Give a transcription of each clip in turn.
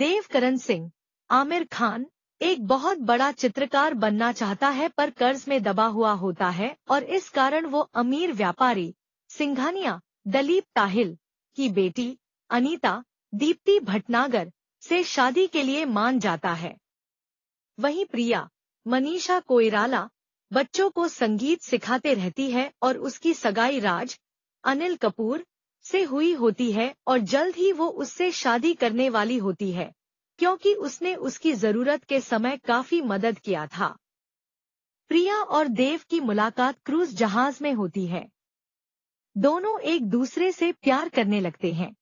देवकरण सिंह आमिर खान एक बहुत बड़ा चित्रकार बनना चाहता है पर कर्ज में दबा हुआ होता है और इस कारण वो अमीर व्यापारी सिंघानिया दलीप ताहिल की बेटी अनीता दीप्ति भटनागर से शादी के लिए मान जाता है वहीं प्रिया मनीषा कोइराला बच्चों को संगीत सिखाते रहती है और उसकी सगाई राज अनिल कपूर से हुई होती है और जल्द ही वो उससे शादी करने वाली होती है क्योंकि उसने उसकी जरूरत के समय काफी मदद किया था प्रिया और देव की मुलाकात क्रूज जहाज में होती है दोनों एक दूसरे से प्यार करने लगते हैं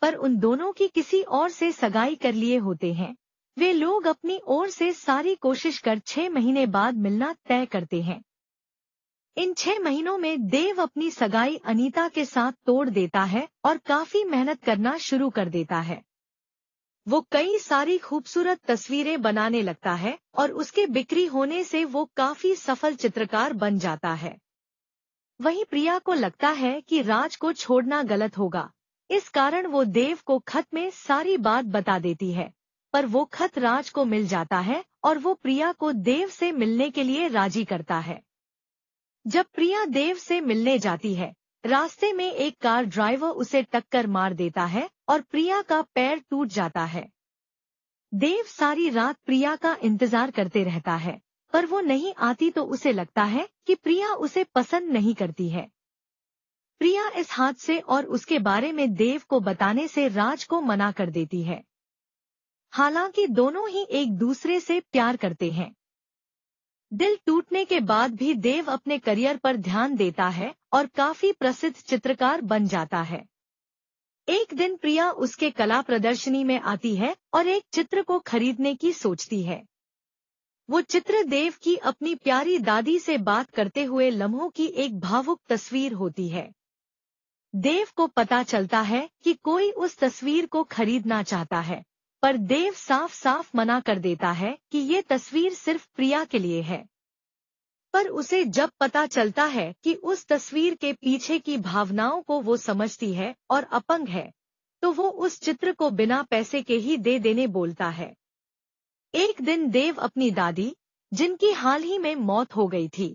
पर उन दोनों की किसी और से सगाई कर लिए होते हैं वे लोग अपनी ओर से सारी कोशिश कर छह महीने बाद मिलना तय करते हैं इन छह महीनों में देव अपनी सगाई अनीता के साथ तोड़ देता है और काफी मेहनत करना शुरू कर देता है वो कई सारी खूबसूरत तस्वीरें बनाने लगता है और उसके बिक्री होने से वो काफी सफल चित्रकार बन जाता है वहीं प्रिया को लगता है कि राज को छोड़ना गलत होगा इस कारण वो देव को खत में सारी बात बता देती है पर वो खत राज को मिल जाता है और वो प्रिया को देव से मिलने के लिए राजी करता है जब प्रिया देव से मिलने जाती है रास्ते में एक कार ड्राइवर उसे टक्कर मार देता है और प्रिया का पैर टूट जाता है देव सारी रात प्रिया का इंतजार करते रहता है पर वो नहीं आती तो उसे लगता है कि प्रिया उसे पसंद नहीं करती है प्रिया इस हादसे और उसके बारे में देव को बताने से राज को मना कर देती है हालांकि दोनों ही एक दूसरे से प्यार करते हैं दिल टूटने के बाद भी देव अपने करियर पर ध्यान देता है और काफी प्रसिद्ध चित्रकार बन जाता है एक दिन प्रिया उसके कला प्रदर्शनी में आती है और एक चित्र को खरीदने की सोचती है वो चित्र देव की अपनी प्यारी दादी से बात करते हुए लम्हों की एक भावुक तस्वीर होती है देव को पता चलता है कि कोई उस तस्वीर को खरीदना चाहता है पर देव साफ साफ मना कर देता है कि ये तस्वीर सिर्फ प्रिया के लिए है पर उसे जब पता चलता है कि उस तस्वीर के पीछे की भावनाओं को वो समझती है और अपंग है तो वो उस चित्र को बिना पैसे के ही दे देने बोलता है एक दिन देव अपनी दादी जिनकी हाल ही में मौत हो गई थी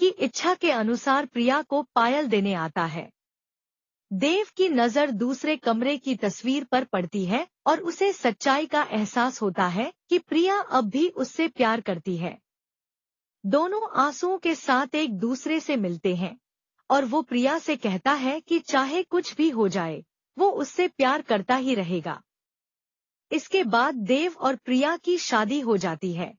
की इच्छा के अनुसार प्रिया को पायल देने आता है देव की नजर दूसरे कमरे की तस्वीर पर पड़ती है और उसे सच्चाई का एहसास होता है कि प्रिया अब भी उससे प्यार करती है दोनों आंसुओं के साथ एक दूसरे से मिलते हैं और वो प्रिया से कहता है कि चाहे कुछ भी हो जाए वो उससे प्यार करता ही रहेगा इसके बाद देव और प्रिया की शादी हो जाती है